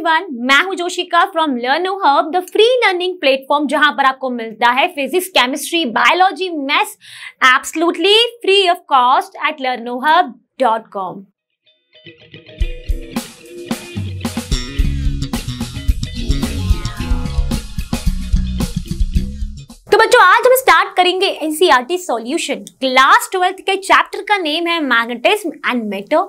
Everyone मैं हूं Joshika from Learn Hub the free learning platform जहां पर आपको मिलता है physics chemistry biology maths absolutely free of cost at Learn Hub dot com तो बच्चों आज हम स्टार्ट करेंगे एनसीईआरटी सॉल्यूशन क्लास ट्वेल्थ के चैप्टर का नेम है मैग्नेटिज्म एंड मेटो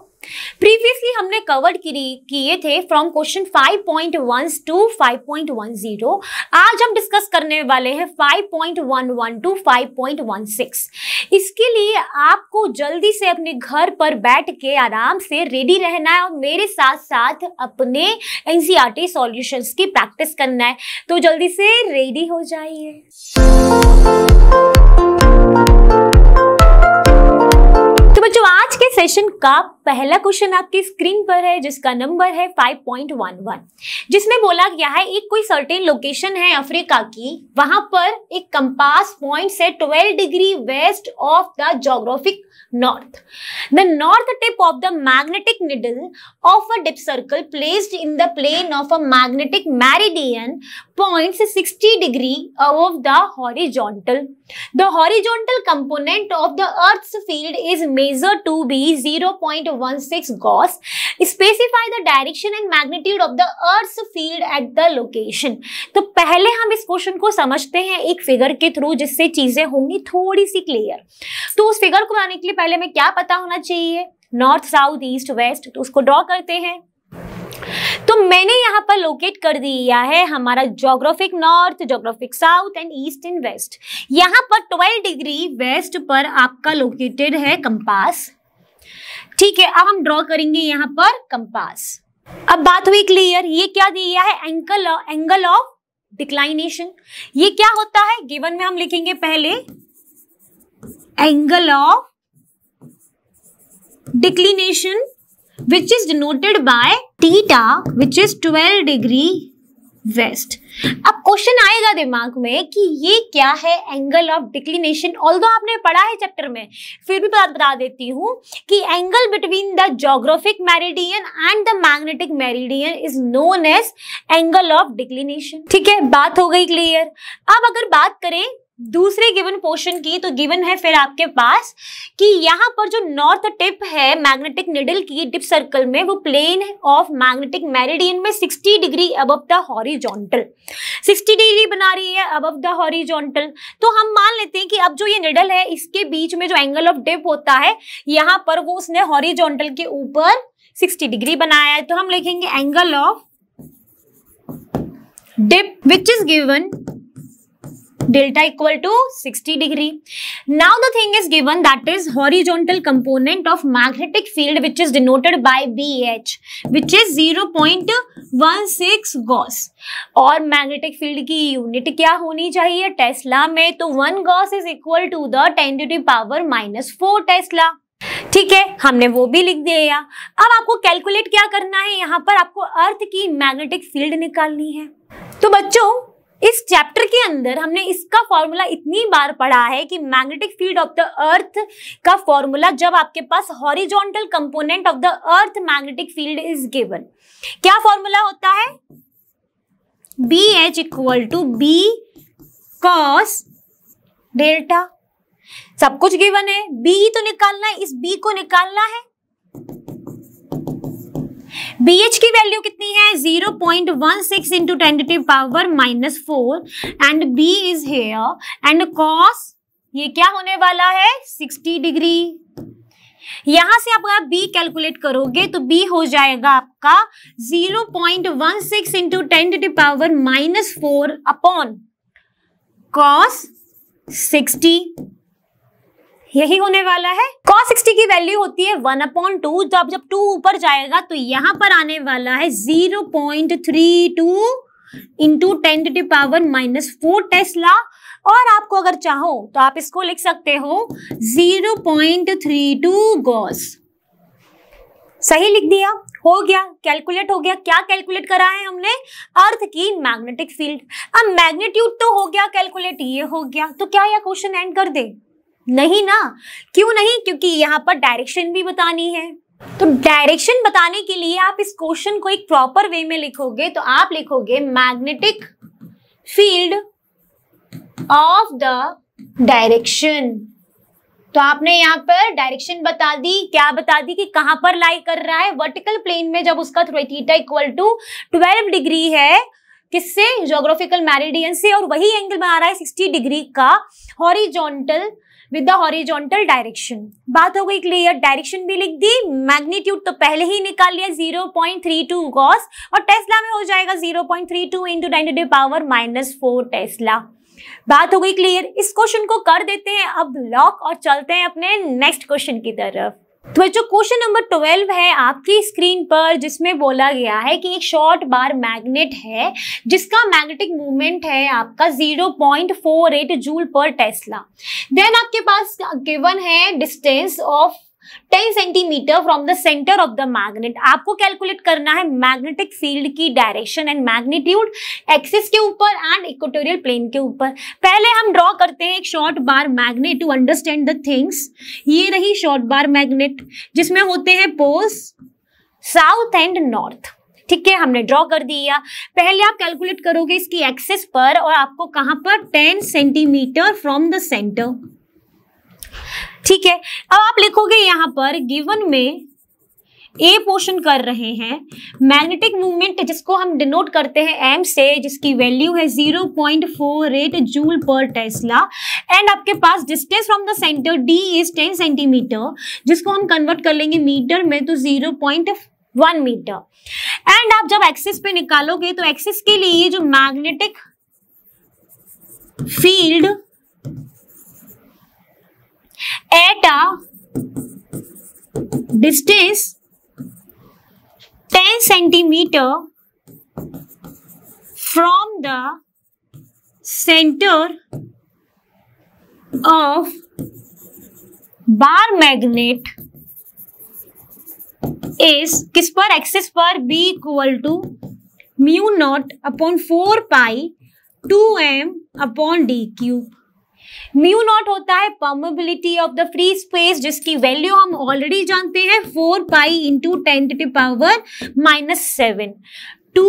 प्रीवियसली हमने कवर किए थे फ्रॉम क्वेश्चन 5.1 टू 5.10 आज हम डिस्कस करने वाले हैं 5.11 टू 5.16 इसके लिए आपको जल्दी से अपने घर पर बैठ के आराम से रेडी रहना है और मेरे साथ साथ अपने एनसीईआरटी सॉल्यूशंस e की प्रैक्टिस करना है तो जल्दी से रेडी हो जाइए सेशन का पहला क्वेश्चन आपके स्क्रीन पर है जिसका नंबर है 5.11 जिसमें बोला गया है एक कोई सर्टेन लोकेशन है अफ्रीका की वहां पर एक कंपास पॉइंट है 12 degree west of the geographic north the north tip of the magnetic needle of a dip circle placed in the plane of a magnetic meridian points 60 degree above the horizontal. The horizontal component of the Earth's field is measured to be 0.16 Gauss. Specify the direction and magnitude of the Earth's field at the location. to pehle hum is question ko samajhte hain ek figure ke through jisse cheeze hongi thodi si clear to us figure ko banane ke liye pehle main kya pata hona chahiye north south east west to usko draw karte hain तो मैंने यहाँ पर locate कर दिया है हमारा geographic north geographic south and east and west यहाँ पर 12 डिग्री वेस्ट पर आपका लोकेटेड है कंपास ठीक है अब हम ड्रॉ करेंगे यहाँ पर कंपास अब बात हुई क्लियर ये क्या दिया है एंकल एंगल ऑफ डिक्लाइनेशन ये क्या होता है गिवन में हम लिखेंगे पहले angle of declination which is denoted by theta which is 12 degree west अब क्वेश्चन आएगा दिमाग में कि ये क्या है एंगल ऑफ डिक्लिनेशन दो आपने पढ़ा है चैप्टर में फिर भी बात बता देती हूँ कि angle between the geographic meridian and the magnetic meridian is known as angle of declination ठीक है बात हो गई क्लियर अब अगर बात करें दूसरे गिवन पोर्शन की तो गिवन है फिर आपके पास कि यहाँ पर जो नॉर्थ टिप है मैग्नेटिक निडल की टिप सर्कल में वो प्लेन ऑफ मैग्नेटिक मेरिडियन में 60 डिग्री अब द हॉरिजॉन्टल 60 डिग्री बना रही है अब द हॉरिजॉन्टल तो हम मान लेते हैं कि अब जो ये निडल है इसके बीच में जो एंगल ऑफ डिप होता है यहाँ पर वो उसने हॉरिजोंटल के ऊपर सिक्सटी डिग्री बनाया है तो हम लिखेंगे angle of dip which is given delta equal to 60 degree. Now the thing is given that is horizontal component of magnetic field which is denoted by BH which is 0.16 gauss और magnetic field की unit क्या होनी चाहिए tesla में तो one gauss is equal to the ten to power minus four tesla ठीक है हमने वो भी लिख दिया अब आपको कैलकुलेट क्या करना है यहाँ पर आपको अर्थ की मैग्नेटिक फील्ड निकालनी है तो बच्चों इस चैप्टर के अंदर हमने इसका फॉर्मूला इतनी बार पढ़ा है कि magnetic field of the earth का फॉर्मूला जब आपके पास horizontal component of the earth magnetic field is given क्या फॉर्मूला होता है B H equal to B cos delta सब कुछ गिवन है बी तो निकालना है इस बी को निकालना है बी एच की वैल्यू कितनी है zero point one six into ten to the power minus four and B is here and cos ये क्या होने वाला है सिक्सटी डिग्री यहां से आप अगर बी कैलकुलेट करोगे तो बी हो जाएगा आपका zero point one six into ten to the power minus four upon cos sixty यही होने वाला है cos 60 की वैल्यू होती है वन अपॉन टू तो अब जब टू ऊपर जाएगा तो यहां पर आने वाला है zero point three two into ten to power minus four tesla और आपको अगर चाहो तो आप इसको लिख सकते हो zero point three two gauss सही लिख दिया हो गया कैलकुलेट हो गया क्या कैलकुलेट करा है हमने अर्थ की मैग्नेटिक फील्ड अब मैग्नेट्यूड तो हो गया कैलकुलेट ये हो गया तो क्या यह क्वेश्चन एंड कर दे नहीं ना क्यों नहीं क्योंकि यहाँ पर डायरेक्शन भी बतानी है तो डायरेक्शन बताने के लिए आप इस क्वेश्चन को एक प्रॉपर वे में लिखोगे तो आप लिखोगे magnetic field of the direction तो आपने यहां पर डायरेक्शन बता दी क्या बता दी कि कहां पर लाई कर रहा है वर्टिकल प्लेन में जब उसका थीटा इक्वल टू 12 डिग्री है किससे जोग्राफिकल मैरिडियन से और वही एंगल बना रहा है 60 डिग्री का horizontal with the horizontal direction बात हो गई क्लियर डायरेक्शन भी लिख दी मैग्नीट्यूड तो पहले ही निकाल लिया 0.32 गॉस और टेस्ला में हो जाएगा 0.32 point three two into nine power minus four tesla बात हो गई क्लियर इस क्वेश्चन को कर देते हैं अब लॉक और चलते हैं अपने नेक्स्ट क्वेश्चन की तरफ तो बच्चों क्वेश्चन नंबर ट्वेल्व है आपकी स्क्रीन पर जिसमें बोला गया है कि एक शॉर्ट बार मैग्नेट है जिसका मैग्नेटिक मूवमेंट है आपका 0.48 जूल पर टेस्ला देन आपके पास गिवन है distance of 10 centimetre from the centre of the magnet आपको कैलकुलेट करना है मैग्नेटिक फील्ड की डायरेक्शन एंड मैग्नीट्यूड एक्सिस के ऊपर एंड इक्वेटोरियल प्लेन के ऊपर पहले हम ड्रॉ करते हैं एक short bar magnet to understand the things ये रही शॉर्ट बार मैग्नेट जिसमें होते हैं पोल्स साउथ एंड नॉर्थ ठीक है हमने ड्रॉ कर दिया पहले आप कैलकुलेट करोगे इसकी एक्सेस पर और आपको कहां पर 10 सेंटीमीटर फ्रॉम द सेंटर ठीक है अब आप लिखोगे यहां पर गिवन में ए पोर्शन कर रहे हैं मैग्नेटिक मूवमेंट जिसको हम डिनोट करते हैं एम से जिसकी वैल्यू है point four eight joule per tesla and आपके पास distance from the centre D is 10 centimetre जिसको हम कन्वर्ट कर लेंगे मीटर में तो 0.1 मीटर एंड आप जब एक्सिस पे निकालोगे तो एक्सिस के लिए जो magnetic field at a distance 10 centimetre from the centre of bar magnet इस किस पर एक्सिस पर B equal to mu naught upon four pi two M upon D cube mu naught होता है permeability of the free space जिसकी value हम already जानते हैं four pi into ten to power minus seven two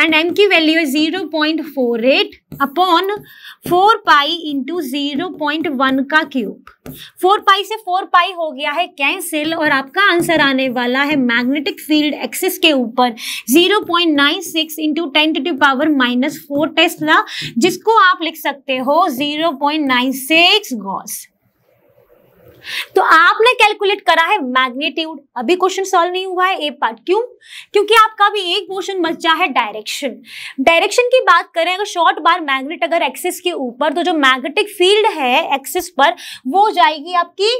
and M की value है zero point four eight upon four pi into zero point one का cube four pi से four पाई हो गया है कैंसिल और आपका आंसर आने वाला है मैग्नेटिक फील्ड एक्सिस के ऊपर zero point nine six into ten to power minus four tesla जिसको आप लिख सकते हो zero point nine six gauss तो आपने कैलकुलेट करा है मैग्नीट्यूड अभी क्वेश्चन सॉल्व नहीं हुआ है ए पार्ट क्यों क्योंकि आपका अभी एक क्वेश्चन बचा है डायरेक्शन डायरेक्शन की बात करें अगर शॉर्ट बार मैग्नेट अगर एक्सिस के ऊपर तो जो मैग्नेटिक फील्ड है एक्सिस पर वो जाएगी आपकी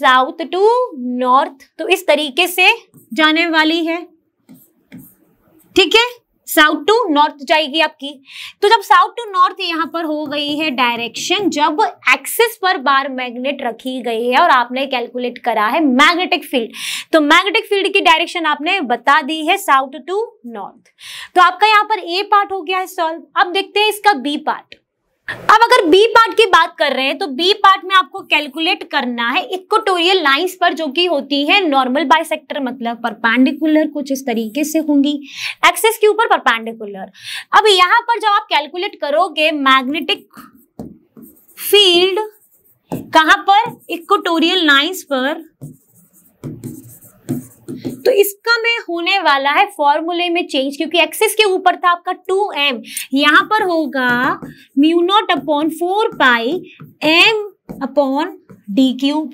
साउथ टू नॉर्थ तो इस तरीके से जाने वाली है ठीक है साउथ टू नॉर्थ जाएगी आपकी तो जब साउथ टू नॉर्थ यहाँ पर हो गई है डायरेक्शन जब एक्सिस पर बार मैग्नेट रखी गई है और आपने कैलकुलेट करा है मैग्नेटिक फील्ड तो मैग्नेटिक फील्ड की डायरेक्शन आपने बता दी है साउथ टू नॉर्थ तो आपका यहाँ पर ए पार्ट हो गया है सॉल्व अब देखते हैं इसका बी पार्ट अब अगर बी पार्ट की बात कर रहे हैं तो बी पार्ट में आपको कैलकुलेट करना है इक्वेटोरियल लाइंस पर जो कि होती है नॉर्मल बाइसेक्टर मतलब परपेंडिकुलर कुछ इस तरीके से होंगी एक्सेस के ऊपर परपेंडिकुलर अब यहां पर जब आप कैलकुलेट करोगे मैग्नेटिक फील्ड कहां पर इक्वेटोरियल लाइंस पर तो इसका में होने वाला है फॉर्मूले में चेंज क्योंकि एक्सिस के ऊपर था आपका टू एम यहाँ पर होगा mu naught naught upon four pi M upon D cube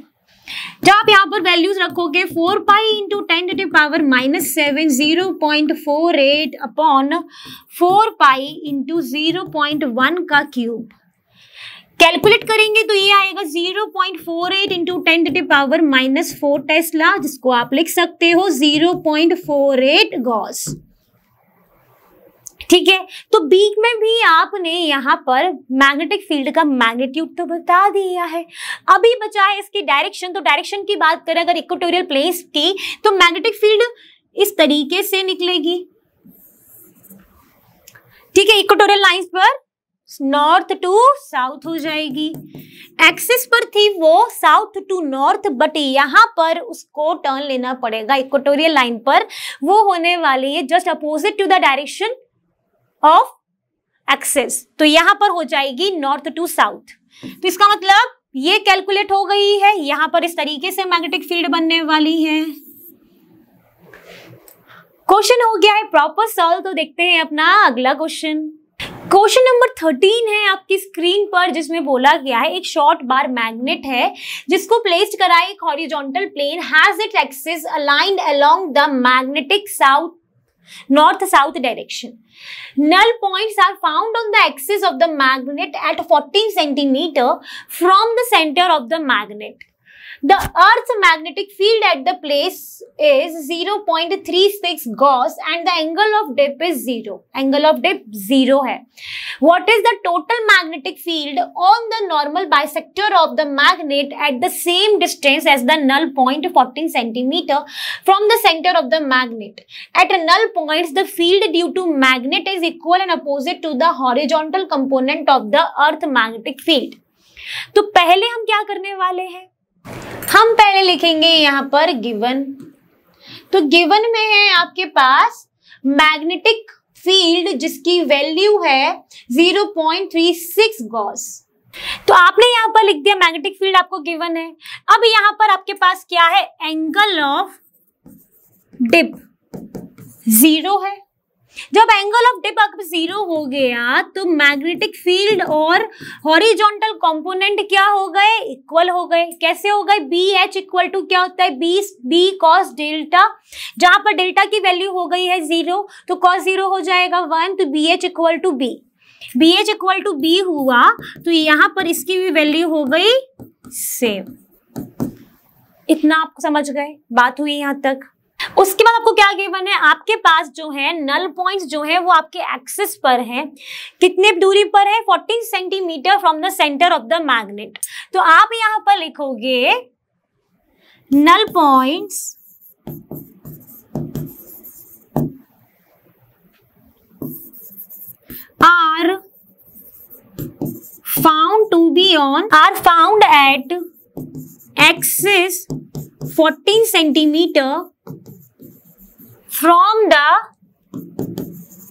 जब आप यहाँ पर वैल्यूज रखोगे four pi into ten to power minus seven zero point four eight upon four pi into zero point one का cube calculate करेंगे तो ये आएगा 0.48 point four eight into ten to power minus four tesla जिसको आप लिख सकते हो 0.48 पॉइंट फोर एट गॉस ठीक है तो बीक में भी आपने यहाँ पर मैग्नेटिक फील्ड का मैग्नेट्यूड तो बता दिया है अभी बचा है इसकी डायरेक्शन तो डायरेक्शन की बात करें अगर इक्वेटोरियल प्लेस की तो मैग्नेटिक फील्ड इस तरीके से निकलेगी ठीक है इक्वेटोरियल लाइंस पर नॉर्थ टू साउथ हो जाएगी एक्सिस पर थी वो साउथ टू नॉर्थ बट यहाँ पर उसको टर्न लेना पड़ेगा इक्वेटोरियल लाइन पर वो होने वाली है just opposite to the direction of axis तो यहां पर हो जाएगी नॉर्थ टू साउथ तो इसका मतलब ये कैलकुलेट हो गई है यहां पर इस तरीके से मैग्नेटिक फील्ड बनने वाली है क्वेश्चन हो गया है प्रॉपर सॉल्व तो देखते हैं अपना अगला क्वेश्चन क्वेश्चन नंबर थर्टीन है आपकी स्क्रीन पर जिसमें बोला गया है एक शॉर्ट बार मैग्नेट है जिसको प्लेस्ड करा एक horizontal plane has it axis aligned along the magnetic south north south direction null points are found on the axis of the magnet at fourteen centimetre from the centre of the magnet the earth magnetic field at the place is zero point three six gauss and the angle of dip is zero angle of dip zero है what is the total magnetic field on the normal bisector of the magnet at the same distance as the null point fourteen centimetre from the centre of the magnet at null point the field due to magnet is equal and opposite to the horizontal component of the earth magnetic field तो पहले हम क्या करने वाले हैं हम पहले लिखेंगे यहां पर गिवन तो गिवन में है आपके पास मैग्नेटिक फील्ड जिसकी वैल्यू है 0.36 गॉस तो आपने यहां पर लिख दिया मैग्नेटिक फील्ड आपको गिवन है अब यहां पर आपके पास क्या है एंगल ऑफ डिप जीरो है जब एंगल ऑफ डिप अब जीरो हो गया तो मैग्नेटिक फील्ड और हॉरिजॉन्टल कंपोनेंट क्या हो गए इक्वल हो गए कैसे हो गए बी एच इक्वल टू क्या होता है बी बी कॉस डेल्टा जहां पर डेल्टा की वैल्यू हो गई है जीरो तो कॉस जीरो हो जाएगा वन तो B H equal to B B H equal to B हुआ तो यहां पर इसकी भी वैल्यू हो गई सेम इतना आप समझ गए बात हुई यहां तक उसके बाद आपको क्या गिवन है आपके पास जो है नल पॉइंट्स जो है वो आपके एक्सिस पर है कितने दूरी पर है 40 centimetre from the centre of the magnet तो आप यहां पर लिखोगे null points are found to be on are found at axis 14 centimetre from the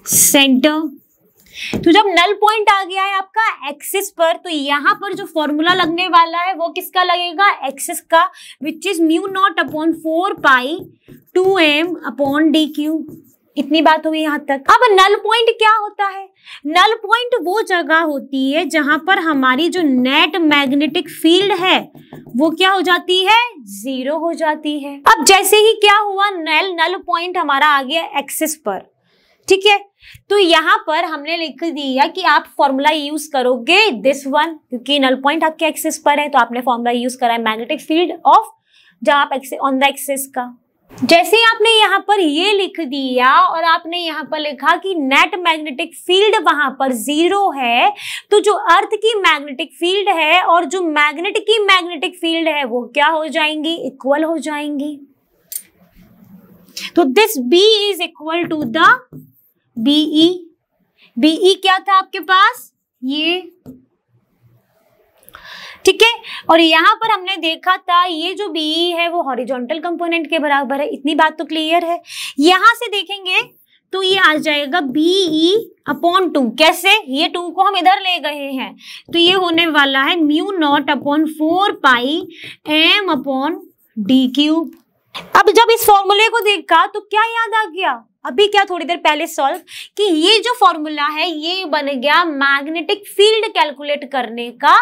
centre तो जब नल पॉइंट आ गया है आपका एक्सिस पर तो यहां पर जो फॉर्मूला लगने वाला है वो किसका लगेगा एक्सिस का which is mu naught upon four pi two M upon D cube इतनी बात हुई यहाँ तक अब नल पॉइंट क्या होता है नल पॉइंट वो जगह होती है जहां पर हमारी जो नेट मैग्नेटिक फील्ड है वो क्या हो जाती है जीरो हो जाती है अब जैसे ही क्या हुआ नल नल पॉइंट हमारा आ गया एक्सिस पर ठीक है तो यहाँ पर हमने लिख दिया कि आप फॉर्मूला यूज करोगे दिस वन क्योंकि नल पॉइंट आपके एक्सिस पर है तो आपने फॉर्मूला यूज करा है मैग्नेटिक फील्ड ऑफ जहां आप ऑन द एक्सिस का जैसे आपने यहाँ पर ये लिख दिया और आपने यहाँ पर लिखा कि नेट मैग्नेटिक फील्ड वहां पर जीरो है तो जो अर्थ की मैग्नेटिक फील्ड है और जो मैग्नेट की मैग्नेटिक फील्ड है वो क्या हो जाएंगी इक्वल हो जाएंगी तो this B is equal to the B E B E क्या था आपके पास ये ठीक है और यहाँ पर हमने देखा था ये जो बी है वो हॉरिजॉन्टल कंपोनेंट के बराबर है इतनी बात तो क्लियर है यहां से देखेंगे तो ये आ जाएगा बीई अपॉन टू कैसे ये टू को हम इधर ले गए हैं तो ये होने वाला है mu naught upon four pi M upon D cube अब जब इस फॉर्मूले को देखा तो क्या याद आ गया अभी क्या थोड़ी देर पहले सॉल्व कि ये जो फॉर्मूला है ये बन गया मैग्नेटिक फील्ड कैलकुलेट करने का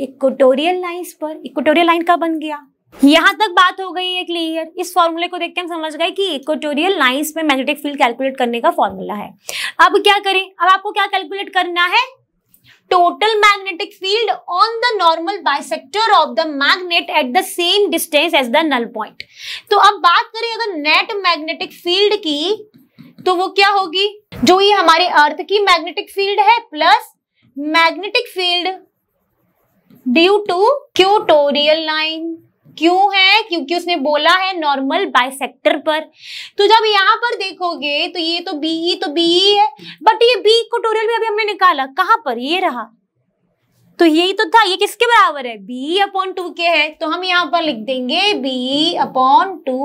इक्वेटोरियल लाइंस पर इक्वेटोरियल लाइन का बन गया यहां तक बात हो गई है क्लियर इस फॉर्मूले को देख के हम समझ गए कि इक्वेटोरियल लाइंस में मैग्नेटिक फील्ड कैलकुलेट करने का फॉर्मूला है अब क्या करें अब आपको क्या कैलकुलेट करना है total magnetic field on the normal bisector of the magnet at the same distance as the null point तो अब बात करें अगर नेट मैग्नेटिक फील्ड की तो वो क्या होगी जो ये हमारे अर्थ की मैग्नेटिक फील्ड है plus magnetic field due to equatorial line क्यों है क्योंकि उसने बोला है नॉर्मल बाइसेक्टर पर तो जब यहां पर देखोगे तो ये तो बी तो बी है बट ये बी क्यूटोरियल भी अभी हमने निकाला कहां पर ये रहा तो यही तो था ये किसके बराबर है बी अपॉन टू के है तो हम यहां पर लिख देंगे बी अपॉन टू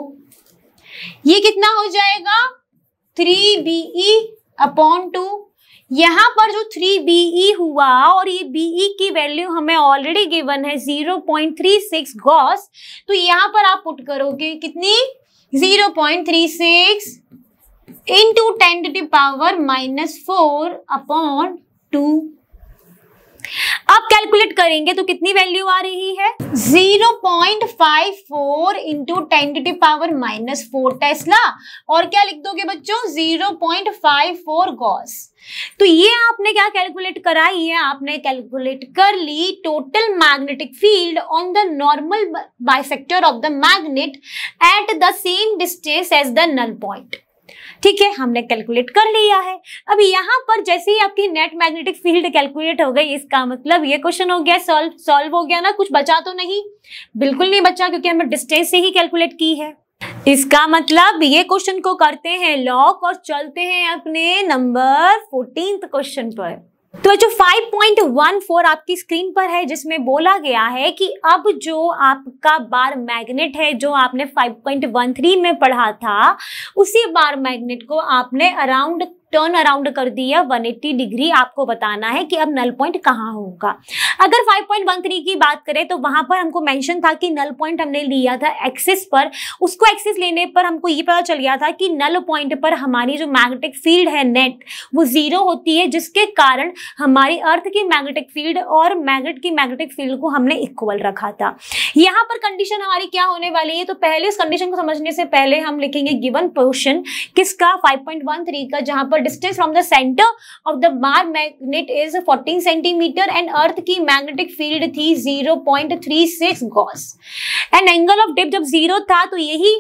ये कितना हो जाएगा थ्री बीई अपॉन टू यहाँ पर जो थ्री बी ई हुआ और ये बी ई e की वैल्यू हमें ऑलरेडी गिवन है zero point three six gauss तो यहाँ पर आप पुट करोगे कितनी zero point three six into ten to power minus four upon two अब कैलकुलेट करेंगे तो कितनी वैल्यू आ रही है 0.54 point five four into ten to power minus four tesla और क्या लिख दोगे बच्चों 0.54 पॉइंट फाइव फोर गॉस तो ये आपने क्या कैलकुलेट कराई है आपने कैलकुलेट कर ली total magnetic field on the normal bisector of the magnet at the same distance as the null point ठीक है हमने कैलकुलेट कर लिया है अब यहाँ पर जैसे ही आपकी नेट मैग्नेटिक फील्ड कैलकुलेट हो गई इसका मतलब ये क्वेश्चन हो गया सॉल्व सॉल्व हो गया ना कुछ बचा तो नहीं बिल्कुल नहीं बचा क्योंकि हमने डिस्टेंस से ही कैलकुलेट की है इसका मतलब ये क्वेश्चन को करते हैं लॉक और चलते हैं अपने नंबर फोर्टीन क्वेश्चन पर तो जो 5.14 आपकी स्क्रीन पर है जिसमें बोला गया है कि अब जो आपका बार मैग्नेट है जो आपने 5.13 में पढ़ा था उसी बार मैग्नेट को आपने अराउंड टर्न अराउंड कर दी है एट्टी डिग्री आपको बताना है कि अब नल पॉइंट कहाँ होगा अगर 5.13 की बात करें तो वहां पर हमको मेंशन था कि नल पॉइंट हमने लिया था एक्सिस पर उसको एक्सिस लेने पर हमको ये पता चल गया था कि नल पॉइंट पर हमारी जो मैग्नेटिक फील्ड है नेट वो जीरो होती है जिसके कारण हमारी अर्थ की मैग्नेटिक फील्ड और मैग्नेट की मैग्नेटिक फील्ड को हमने इक्वल रखा था यहाँ पर कंडीशन हमारी क्या होने वाली है तो पहले इस कंडीशन को समझने से पहले हम लिखेंगे गिवन पोर्शन किसका थ्री का जहां पर पर distance from the centre of the bar magnet is 14 centimetre and earth की मैग्नेटिक फील्ड थी 0.36 gauss and angle of dip जब जीरो था तो यही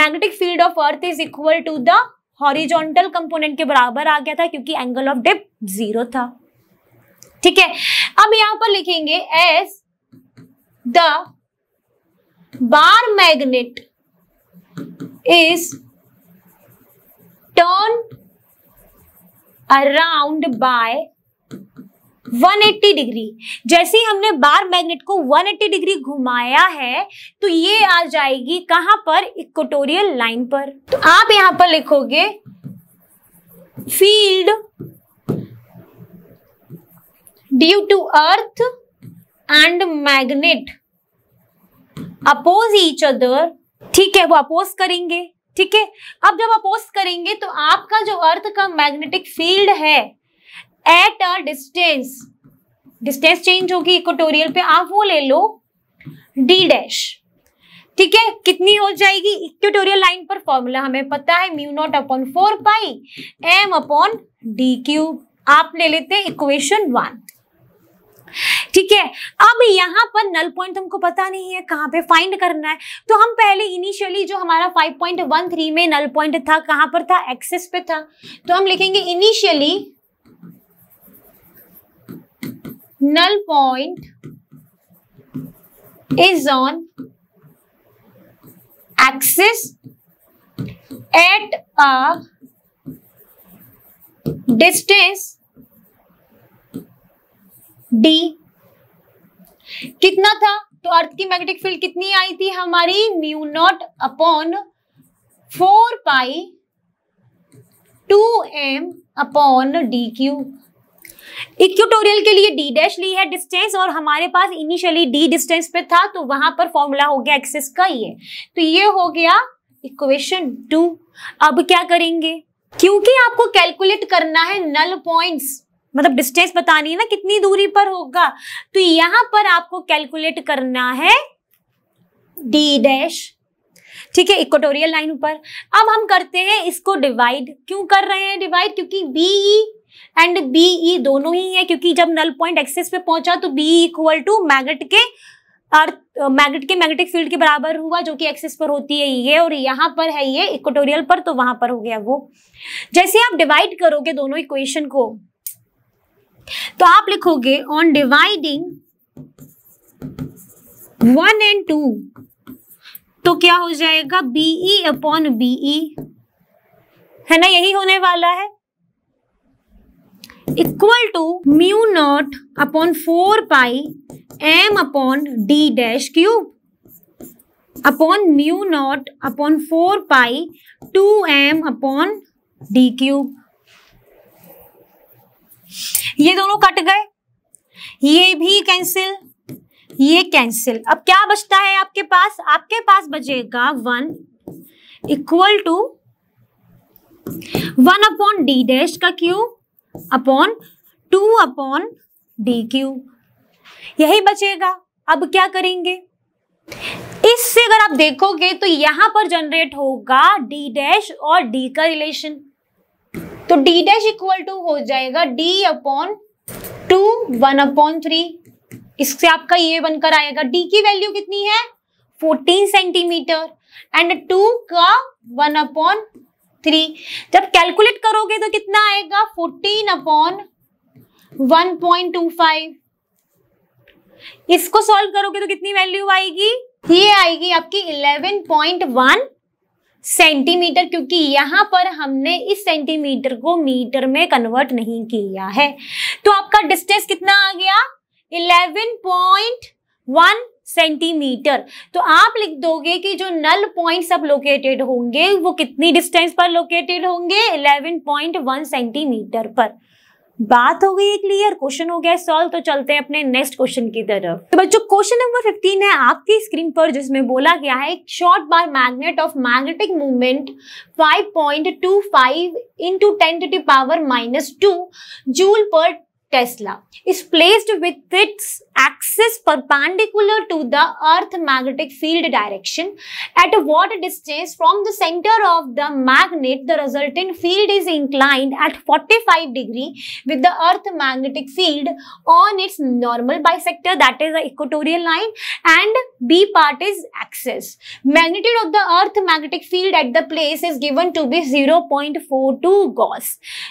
magnetic field of earth is equal to the horizontal component के बराबर आ गया था क्योंकि एंगल ऑफ डिप जीरो था ठीक है अब यहां पर लिखेंगे as the bar magnet is turn around by 180 degree जैसे ही हमने बार मैग्नेट को 180 डिग्री घुमाया है तो ये आ जाएगी कहां पर इक्वेटोरियल लाइन पर तो आप यहां पर लिखोगे field due to earth and magnet oppose each other ठीक है वो अपोज करेंगे ठीक है अब जब अपोज करेंगे तो आपका जो अर्थ का मैग्नेटिक फील्ड है at a distance distance change होगी इक्वेटोरियल पे आप वो ले लो डी डैश ठीक है कितनी हो जाएगी इक्वेटोरियल लाइन पर फॉर्मूला हमें पता है mu naught upon four pi M upon D cube आप ले लेते हैं इक्वेशन वन ठीक है अब यहाँ पर नल पॉइंट हमको पता नहीं है कहाँ पे फाइंड करना है तो हम पहले इनिशियली जो हमारा 5.13 में नल पॉइंट था कहां पर था एक्सेस पे था तो हम लिखेंगे initially null point is on axis at a distance D कितना था तो अर्थ की मैग्नेटिक फील्ड कितनी आई थी हमारी mu naught upon four pi two M upon D cube equatorial के लिए डी डैश ली है डिस्टेंस और हमारे पास इनिशियली डी डिस्टेंस पे था तो वहां पर फॉर्मूला हो गया एक्सेस का ये तो ये हो गया इक्वेशन टू अब क्या करेंगे क्योंकि आपको कैलकुलेट करना है नल पॉइंट्स मतलब डिस्टेंस बतानी है ना कितनी दूरी पर होगा तो यहां पर आपको कैलकुलेट करना है डी डैश ठीक है इक्वेटोरियल लाइन ऊपर अब हम करते हैं इसको डिवाइड क्यों कर रहे हैं डिवाइड क्योंकि बीई एंड बीई दोनों ही है क्योंकि जब नल पॉइंट एक्सेस पे पहुंचा तो बीई इक्वल टू मैगनेट के अर्थ मैग्नेट के मैग्नेटिक फील्ड के बराबर हुआ जो कि एक्सिस पर होती है ये और यहां पर है ये इक्वेटोरियल पर तो वहां पर हो गया वो जैसे आप डिवाइड करोगे दोनों इक्वेशन को तो आप लिखोगे on dividing one and two तो क्या हो जाएगा बीई अपॉन बीई है ना यही होने वाला है equal to mu naught upon four pi M upon D dash cube upon mu naught upon four pi two M upon D cube ये दोनों कट गए ये भी कैंसिल ये कैंसिल अब क्या बचता है आपके पास आपके पास बचेगा one equal to one upon D dash का cube upon two upon D cube यही बचेगा अब क्या करेंगे इससे अगर आप देखोगे तो यहां पर जनरेट होगा डी डैश और डी का रिलेशन तो d डैश इक्वल टू हो जाएगा d upon two one upon three इससे आपका ये बनकर आएगा d की वैल्यू कितनी है फोर्टीन सेंटीमीटर एंड टू का वन अपॉन थ्री जब कैलकुलेट करोगे तो कितना आएगा fourteen upon one point two five इसको सॉल्व करोगे तो कितनी वैल्यू आएगी ये आएगी आपकी इलेवन पॉइंट वन सेंटीमीटर क्योंकि यहाँ पर हमने इस सेंटीमीटर को मीटर में कन्वर्ट नहीं किया है तो आपका डिस्टेंस कितना आ गया 11.1 सेंटीमीटर तो आप लिख दोगे कि जो नल पॉइंट्स अब लोकेटेड होंगे वो कितनी डिस्टेंस पर लोकेटेड होंगे 11.1 सेंटीमीटर पर बात हो गई क्लियर क्वेश्चन हो गया सॉल्व तो चलते हैं अपने नेक्स्ट क्वेश्चन की तरफ तो बच्चों क्वेश्चन नंबर 15 है आपकी स्क्रीन पर जिसमें बोला गया है short bar magnet of magnetic movement 5.25 point two five into ten power minus two joule per tesla is placed with its axis perpendicular to the earth magnetic field direction at what distance from the center of the magnet the resultant field is inclined at 45 degree with the earth magnetic field on its normal bisector that is the equatorial line and b part is axis magnitude of the earth magnetic field at the place is given to be 0.42 gauss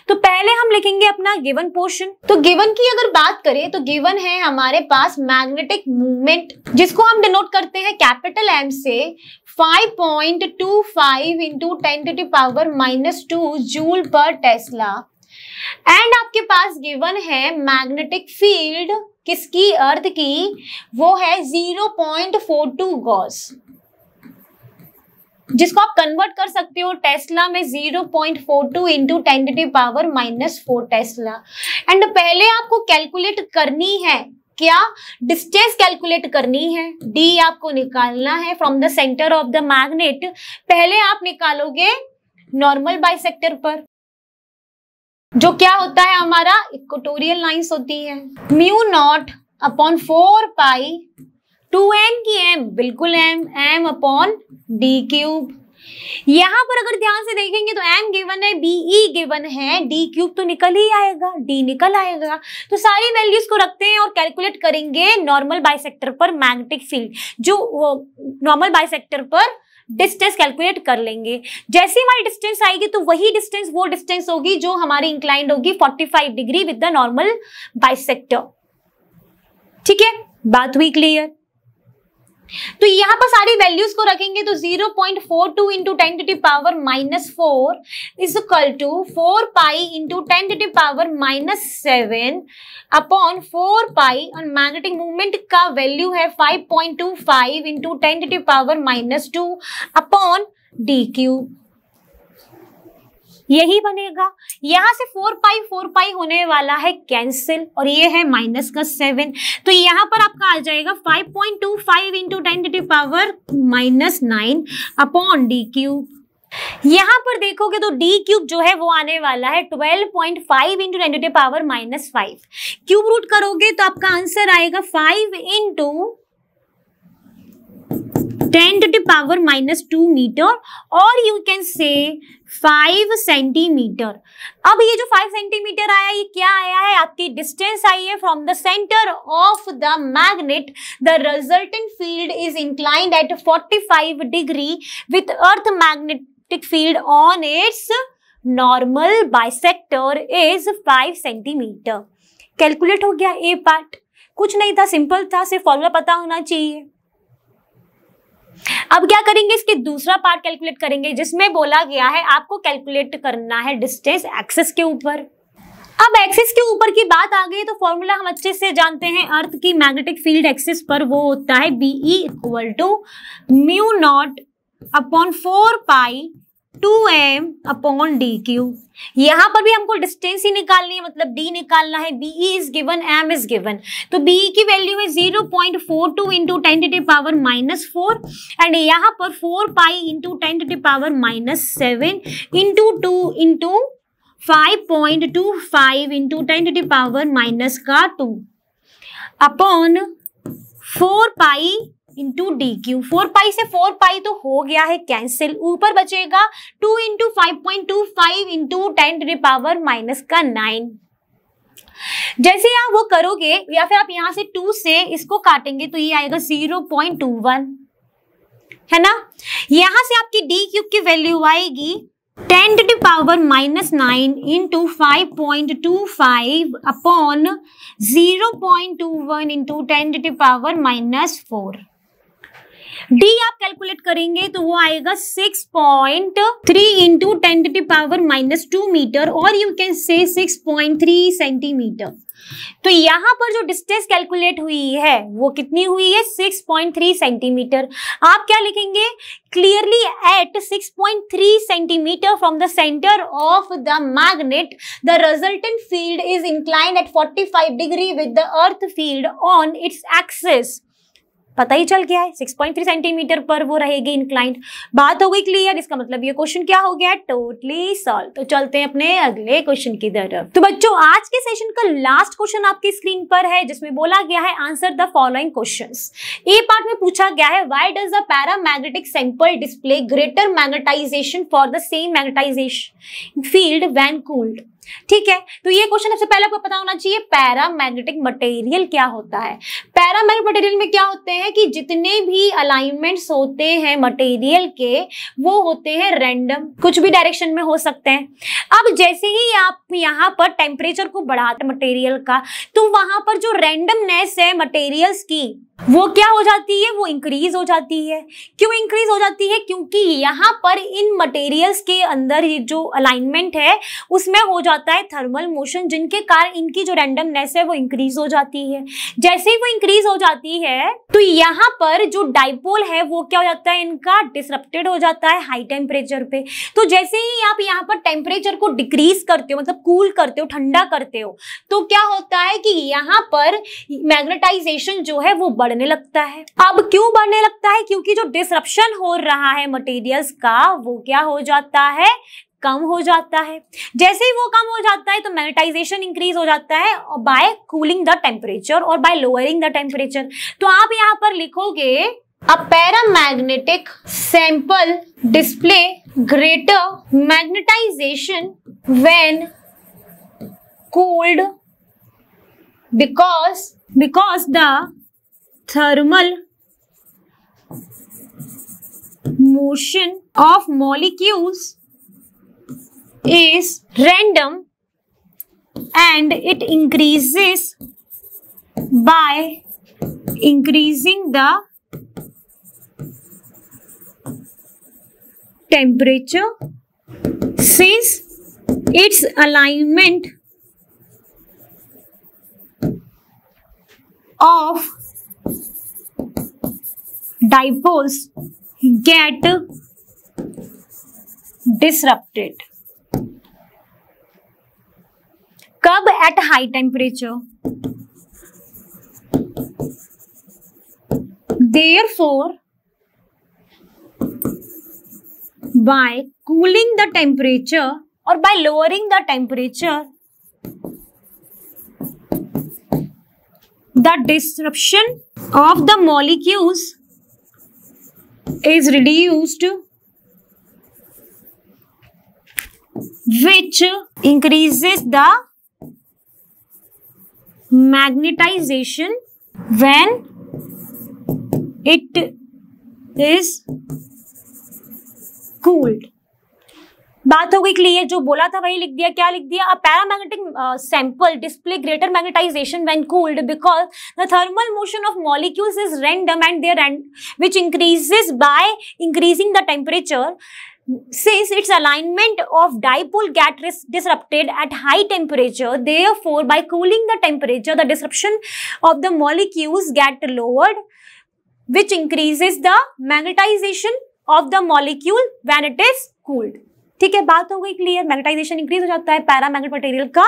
तो पहले हम लिखेंगे अपना given portion तो given की अगर बात करें तो गिवन है हमारे पास पास मैग्नेटिक मूवमेंट जिसको हम डिनोट करते हैं कैपिटल एम से 5.25 point two five into ten to power minus two joule per tesla and आपके पास गिवन है मैग्नेटिक फील्ड किसकी अर्थ की वो है 0.42 पॉइंट गॉस जिसको आप कन्वर्ट कर सकते हो टेस्ला में 0.42 point four two into ten power minus four tesla and पहले आपको कैलकुलेट करनी है क्या डिस्टेंस कैलकुलेट करनी है डी आपको निकालना है from the centre of the magnet पहले आप निकालोगे नॉर्मल बाइसेक्टर पर जो क्या होता है हमारा इक्वेटोरियल लाइंस होती है mu naught upon four pi two M की एम बिल्कुल M M upon D cube यहाँ पर अगर ध्यान से देखेंगे तो एम गिवन है बी ई गिवन है डी क्यूब तो निकल ही आएगा डी निकल आएगा तो सारी वैल्यूज को रखते हैं और कैलकुलेट करेंगे नॉर्मल बाइसेक्टर पर मैग्नेटिक फील्ड जो नॉर्मल बाइसेक्टर पर डिस्टेंस कैलकुलेट कर लेंगे जैसे हमारी डिस्टेंस आएगी तो वही डिस्टेंस वो डिस्टेंस होगी जो हमारी इंक्लाइंड होगी 45 degree with the normal bisector ठीक है बात हुई क्लियर तो यहां पर सारी वैल्यूज को रखेंगे तो 0.42 point four two into ten to power minus four is equal to four pi into ten to power minus seven upon four pi और मैग्नेटिक मूवमेंट का वैल्यू है 5.25 point two five into ten to power minus two upon D cube यही बनेगा यहाँ से four pi four pi होने वाला है कैंसिल और ये है माइनस का सेवन तो यहाँ पर आपका आ जाएगा five point two five into ten power minus nine upon D cube यहाँ पर देखोगे तो डी क्यूब जो है वो आने वाला है 12.5 point five into ten power minus five cube root करोगे तो आपका आंसर आएगा five into 10 to the power minus 2 metre और यू कैन से 5 सेंटीमीटर अब ये जो 5 सेंटीमीटर आया ये क्या आया है आपकी डिस्टेंस आई है from the centre of the magnet the resulting field is inclined at 45 degree with earth magnetic field on its normal bisector is 5 centimetre calculate हो गया ए पार्ट कुछ नहीं था सिंपल था सिर्फ फॉर्मूला पता होना चाहिए अब क्या करेंगे इसके दूसरा पार्ट कैलकुलेट करेंगे जिसमें बोला गया है आपको कैलकुलेट करना है डिस्टेंस एक्सेस के ऊपर अब एक्सिस के ऊपर की बात आ गई तो फॉर्मूला हम अच्छे से जानते हैं अर्थ की मैग्नेटिक फील्ड एक्सिस पर वो होता है B E equal to mu naught upon four pi two M upon D cube यहां पर भी हमको डिस्टेंस ही निकालनी है मतलब डी निकालना है B is given M is given तो बी की वैल्यू है zero point four two into ten to power minus four and यहां पर four pi into ten to power minus seven into two into five point two five into ten to power minus का two upon four pi into D cube four pi से four पाई तो हो गया है cancel ऊपर बचेगा two into five point two five into ten to power minus का nine जैसे आप वो करोगे या फिर आप यहां से टू से इसको काटेंगे तो ये आएगा जीरो पॉइंट टू वन है ना यहां से आपकी डी क्यूब की वैल्यू आएगी ten to power minus nine into five point two five upon zero point two one into ten to power minus four D आप कैलकुलेट करेंगे तो वो आएगा six point three into ten to power minus two metre और you can say three centimetre तो यहां पर जो डिस्टेंस कैलकुलेट हुई है वो कितनी हुई है 6.3 सेंटीमीटर आप क्या लिखेंगे clearly at 6.3 centimetre from the centre of the magnet the resultant field is incline at 45 degree with the earth field on its axis पता ही चल गया है 6.3 सेंटीमीटर पर वो रहेगी इंक्लाइंट बात हो गई क्लियर इसका मतलब ये क्वेश्चन क्या हो गया टोटली सॉल्व तो चलते हैं अपने अगले क्वेश्चन की तरफ तो बच्चों आज के सेशन का लास्ट क्वेश्चन आपकी स्क्रीन पर है जिसमें बोला गया है answer the following question A part में पूछा गया है why does the magnetic sample display greater magnetization for the same magnetization field when cooled ठीक है तो ये क्वेश्चन सबसे पहले आपको पता होना चाहिए पैरामैग्नेटिक मटेरियल क्या होता है पैरामैग्नेटिक मटेरियल में क्या होते हैं कि जितने भी अलाइनमेंट्स होते हैं मटेरियल के वो होते हैं रैंडम कुछ भी डायरेक्शन में हो सकते हैं अब जैसे ही आप यहाँ पर टेम्परेचर को बढ़ाते मटेरियल का तो वहां पर जो रेंडमनेस है मटेरियल्स की वो क्या हो जाती है वो इंक्रीज हो जाती है क्यों इंक्रीज हो जाती है क्योंकि यहाँ पर इन मटेरियल्स के अंदर ये जो अलाइनमेंट है उसमें हो जाता है थर्मल मोशन जिनके कारण इनकी जो रैंडमनेस है वो इंक्रीज हो जाती है जैसे ही वो इंक्रीज हो जाती है तो यहाँ पर जो डाइपोल है वो क्या हो जाता है इनका डिसरप्टेड हो जाता है हाई टेम्परेचर पे तो जैसे ही आप यहाँ पर टेम्परेचर को डिक्रीज करते हो मतलब कूल करते हो ठंडा करते हो तो क्या होता है कि यहाँ पर मैग्नेटाइजेशन जो है वो बढ़ने लगता है अब क्यों बढ़ने लगता है क्योंकि जो डिसरप्शन हो रहा है मटेरियल्स का वो क्या हो जाता है कम हो जाता है जैसे ही वो कम हो जाता है तो मैग्नेटाइजेशन इंक्रीज हो जाता है बाय कूलिंग द टेम्परेचर और बाय लोअरिंग द टेम्परेचर तो आप यहाँ पर लिखोगे a paramagnetic sample display greater magnetization when cooled because because the thermal motion of molecules is random and it increases by increasing the temperature since its alignment of dipoles get disrupted कब at high temperature therefore by cooling the temperature or by lowering the temperature the disruption of the molecules is reduced which increases the magnetization when it is cooled. बात हो गई clear जो बोला था वही लिख दिया क्या लिख दिया a paramagnetic sample display greater magnetization when cooled because the thermal motion of molecules is random and there and which increases by increasing the temperature since its alignment of dipole get disrupted at high temperature therefore by cooling the temperature the disruption of the molecules get lowered which increases the magnetization of the molecule when it is cooled ठीक है बात हो गई clear magnetisation increase हो जाता है para magnet material का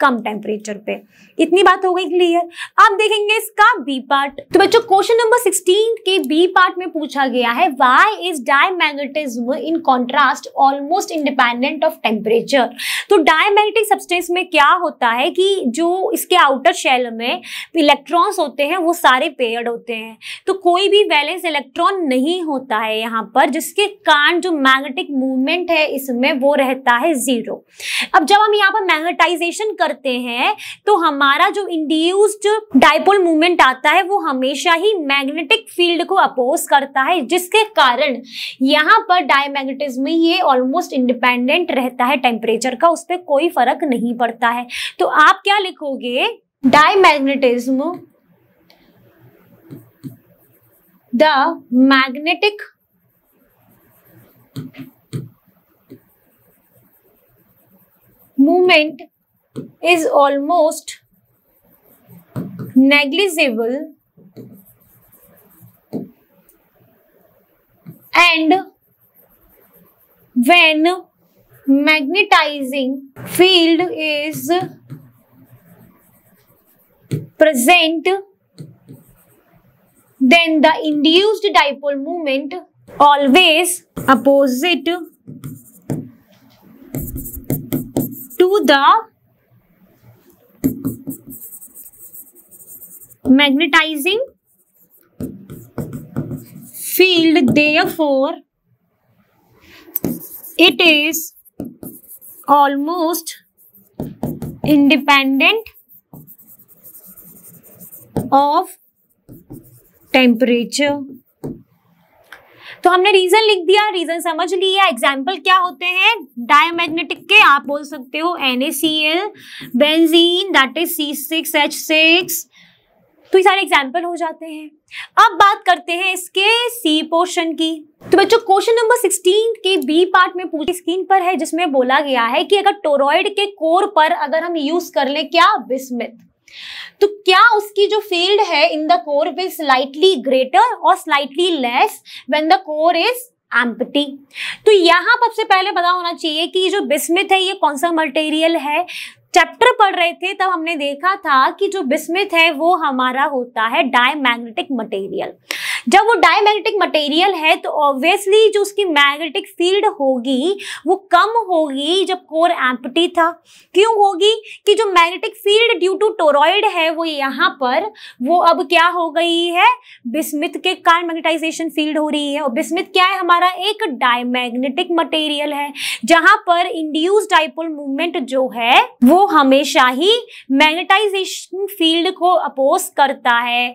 कम temperature पे इतनी बात हो गई क्लियर अब देखेंगे इसका बी पार्ट तो बच्चों क्वेश्चन नंबर 16 के बी पार्ट में पूछा गया है why is diamagnetism in contrast almost independent of temperature तो डायमैग्नेटिक सब्सटेंस में क्या होता है कि जो इसके आउटर शेल में इलेक्ट्रॉन्स होते हैं वो सारे पेयर्ड होते हैं तो कोई भी वैलेंस इलेक्ट्रॉन नहीं होता है यहाँ पर जिसके कारण जो मैग्नेटिक मूवमेंट है इसमें वो रहता है जीरो अब जब हम यहाँ पर मैग्नेटाइजेशन कर करते हैं तो हमारा जो इंड्यूस्ड डायपोल मूवमेंट आता है वो हमेशा ही मैग्नेटिक फील्ड को अपोज करता है जिसके कारण यहाँ पर डायमैग्नेटिज्म में ये ऑलमोस्ट इंडिपेंडेंट रहता है टेम्परेचर का उस पर कोई फर्क नहीं पड़ता है तो आप क्या लिखोगे diamagnetism the magnetic movement is almost negligible and when magnetizing field is present then the induced dipole moment always opposite to the magnetizing field therefore it is almost independent of temperature तो हमने reason लिख दिया reason समझ लिया example क्या होते हैं diamagnetic के आप बोल सकते हो an benzene that is C six H six तो ये सारे एग्जाम्पल हो जाते हैं अब बात करते हैं इसके सी पोर्शन की तो बच्चों क्वेश्चन नंबर 16 के बी पार्ट में पूरी स्क्रीन पर है जिसमें बोला गया है कि अगर टोरॉइड के कोर पर अगर हम यूज कर ले क्या विस्मित तो क्या उसकी जो फील्ड है in the core will slightly greater और slightly less when the core is empty तो यहां सबसे पहले पता होना चाहिए कि जो बिस्मिथ है ये कौन सा मटेरियल है चैप्टर पढ़ रहे थे तब हमने देखा था कि जो बिस्मिथ है वो हमारा होता है डायमैग्नेटिक मटेरियल जब वो डायमैग्नेटिक मटेरियल है तो ऑब्वियसली जो उसकी मैग्नेटिक फील्ड होगी वो कम होगी जब कोर एम्पटी था क्यों होगी कि जो magnetic field due to toroid है वो यहाँ पर वो अब क्या हो गई है बिस्मिथ के कारण मैग्नेटाइजेशन फील्ड हो रही है और बिस्मिथ क्या है हमारा एक डायमैग्नेटिक मटेरियल है जहाँ पर इंड्यूस डाइपोल मूवमेंट जो है वो हमेशा ही मैग्नेटाइजेशन फील्ड को अपोज करता है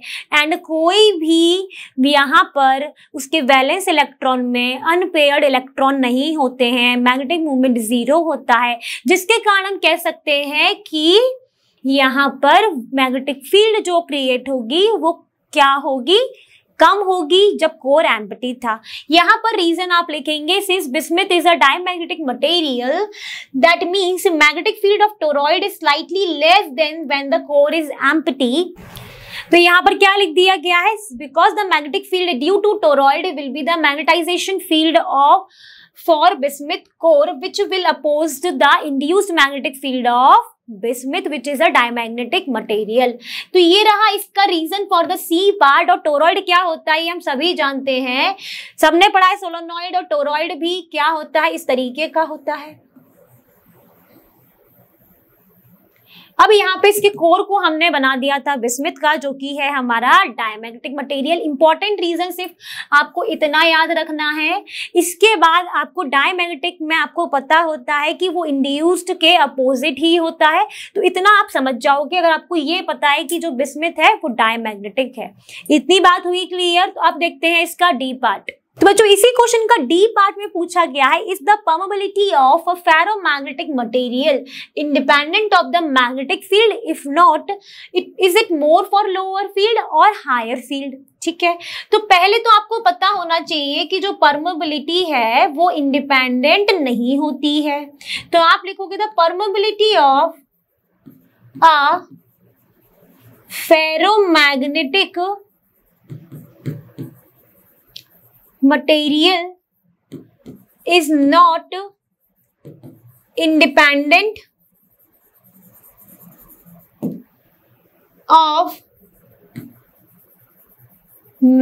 एंड कोई भी यहाँ पर उसके वैलेंस इलेक्ट्रॉन में अनपेयर्ड इलेक्ट्रॉन नहीं होते हैं मैग्नेटिक मूवमेंट जीरो होता है जिसके कारण हम कह सकते हैं कि यहाँ पर मैग्नेटिक फील्ड जो क्रिएट होगी वो क्या होगी कम होगी जब कोर एम्पटी था यहां पर रीजन आप लिखेंगे since bismuth is a diamagnetic material that means magnetic field of toroid is slightly less than when the core is empty तो यहाँ पर क्या लिख दिया गया है because the magnetic field due to toroid will be the magnetization field of for bismuth core which will oppose the induced magnetic field of bismuth which is a diamagnetic material तो ये रहा इसका reason for the C part और toroid क्या होता है ये हम सभी जानते हैं सबने पढ़ा है सोलोनॉइड और टोरॉइड भी क्या होता है इस तरीके का होता है अब यहाँ पे इसके कोर को हमने बना दिया था विस्मित का जो कि है हमारा डायमैग्नेटिक मटेरियल इंपॉर्टेंट रीजन सिर्फ आपको इतना याद रखना है इसके बाद आपको डायमैग्नेटिक में आपको पता होता है कि वो इंड्यूस्ड के अपोजिट ही होता है तो इतना आप समझ जाओगे अगर आपको ये पता है कि जो विस्मित है वो डायमैग्नेटिक है इतनी बात हुई क्लियर तो आप देखते हैं इसका डी पार्ट तो बच्चों इसी क्वेश्चन का डी पार्ट में पूछा गया है is the permeability of a magnetic material independent of the magnetic field if not it is it more for lower field और हायर फील्ड ठीक है तो पहले तो आपको पता होना चाहिए कि जो परमेबिलिटी है वो इंडिपेंडेंट नहीं होती है तो आप लिखोगे the permeability of a ferromagnetic material is not independent of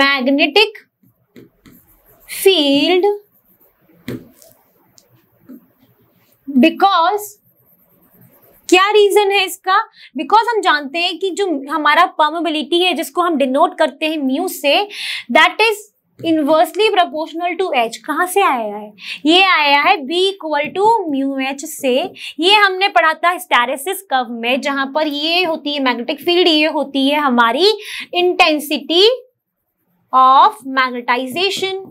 magnetic field because क्या रीजन है इसका बिकॉज हम जानते हैं कि जो हमारा पर्मेबिलिटी है जिसको हम डिनोट करते हैं म्यू से that is inversely proportional to H कहाँ से आया है ये आया है B equal to mu H से ये हमने पढ़ा था स्टेरेसिस कव में जहाँ पर ये होती है मैग्नेटिक फील्ड ये होती है हमारी इंटेंसिटी ऑफ मैग्नेटाइजेशन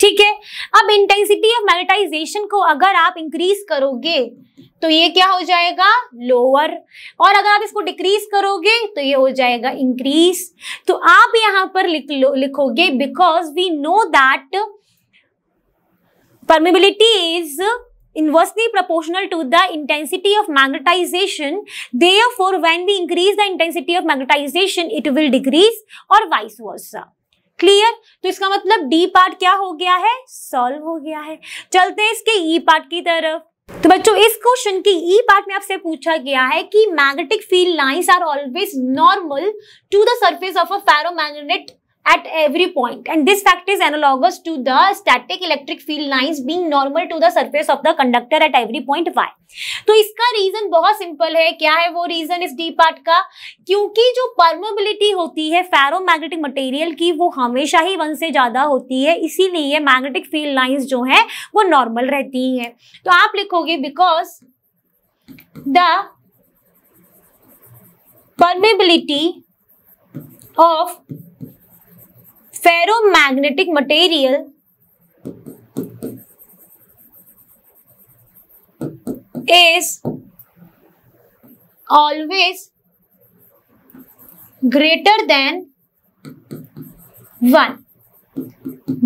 ठीक है अब इंटेंसिटी ऑफ मैग्नेटाइजेशन को अगर आप इंक्रीज करोगे तो ये क्या हो जाएगा लोअर और अगर आप इसको डिक्रीज करोगे तो ये हो जाएगा इंक्रीज तो आप यहां पर लिख लो लिखोगे because we know that permeability is inversely proportional to the intensity of magnetization therefore when we increase the intensity of magnetization it will decrease or vice versa clear तो इसका मतलब डी पार्ट क्या हो गया है सॉल्व हो गया है चलते हैं इसके ई e पार्ट की तरफ तो बच्चों इस क्वेश्चन की ई पार्ट में आपसे पूछा गया है कि magnetic field lines are always normal to the surface of a ferromagnet at every point and this fact is analogous to the static electric field lines being normal to the surface of the conductor at every point y तो इसका reason बहुत simple है क्या है वो reason इस D part का क्योंकि जो परमेबिलिटी होती है फेरोमैग्नेटिक मटेरियल की वो हमेशा ही वन से ज्यादा होती है इसीलिए मैग्नेटिक फील्ड लाइंस जो है वो नॉर्मल रहती हैं तो आप लिखोगे because the permeability of ferromagnetic material is always greater than 1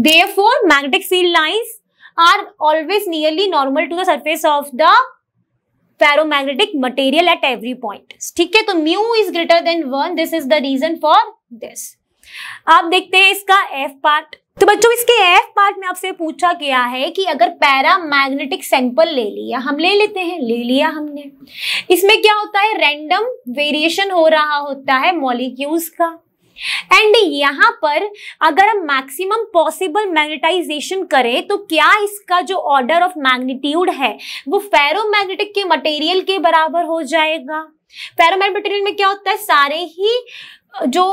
therefore magnetic field lines are always nearly normal to the surface of the ferromagnetic material at every point ठीक है तो mu is greater than 1 this is the reason for this आप देखते हैं इसका F part तो बच्चों इसके एफ पार्ट में आपसे पूछा गया है कि अगर पैरा मैग्नेटिक सैंपल ले लिया हम ले लेते हैं ले लिया हमने इसमें क्या होता है रैंडम वेरिएशन हो रहा होता है मॉलिक्यूल्स का एंड यहां पर अगर हम मैक्सिमम पॉसिबल मैग्नेटाइजेशन करें तो क्या इसका जो ऑर्डर ऑफ मैग्नीट्यूड है वो फेरोमैग्नेटिक के मटेरियल के बराबर हो जाएगा फेरोमैग्नेटिक मटेरियल में क्या होता है सारे ही जो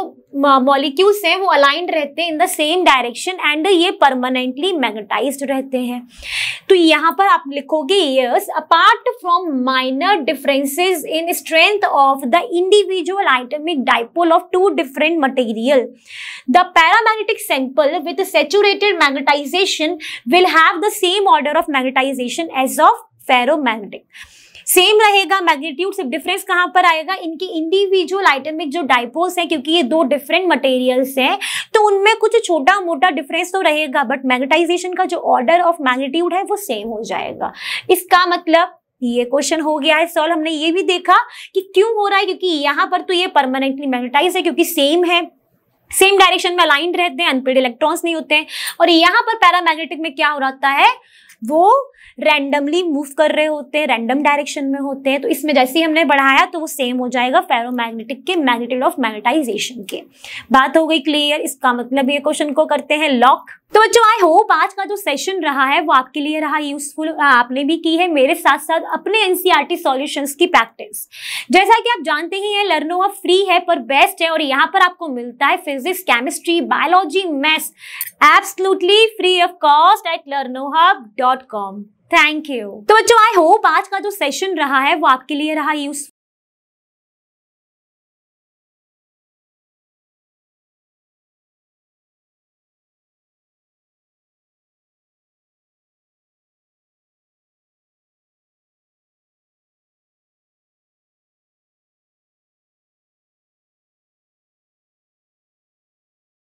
मॉलिक्यूल्स हैं वो अलाइंड रहते हैं in the same direction and ये परमानेंटली मैग्नेटाइज रहते हैं तो यहाँ पर आप लिखोगे yes apart from minor differences in strength of the individual atomic dipole of two different material the paramagnetic sample with saturated magnetisation will have the same order of magnetisation as of ferromagnetic same रहेगा magnitude सिर्फ difference कहां पर आएगा इनकी individual आइटमिक जो dipoles हैं क्योंकि ये दो डिफरेंट मटेरियल्स हैं तो उनमें कुछ छोटा मोटा डिफरेंस तो रहेगा बट मैग्नेटाइजेशन का जो ऑर्डर ऑफ मैग्नीट्यूड है वो सेम हो जाएगा इसका मतलब ये क्वेश्चन हो गया है सॉल्व हमने ये भी देखा कि क्यों हो रहा है क्योंकि यहां पर तो ये परमानेंटली मैग्नेटाइज है क्योंकि सेम है सेम डायरेक्शन में अलाइंड रहते हैं अनपेड इलेक्ट्रॉन्स नहीं होते हैं और यहाँ पर पैरामैग्नेटिक में क्या हो रहा है वो रैंडमली मूव कर रहे होते हैं रैंडम डायरेक्शन में होते हैं तो इसमें जैसे ही हमने बढ़ाया तो वो सेम हो जाएगा फेरोमैग्नेटिक के मैग्नेटेड ऑफ मैग्नेटाइजेशन के बात हो गई क्लियर इसका मतलब ये क्वेश्चन को करते हैं लॉक तो बच्चों आई होप आज का जो सेशन रहा है वो आपके लिए रहा यूजफुल आपने भी की है मेरे साथ साथ अपने एनसीईआरटी सॉल्यूशंस e की प्रैक्टिस जैसा कि आप जानते ही हैं लर्नोवा फ्री है पर बेस्ट है और यहाँ पर आपको मिलता है physics chemistry biology maths absolutely free of cost at Learnohub dot com thank you तो बच्चों आई होप आज का जो सेशन रहा है वो आपके लिए रहा यूज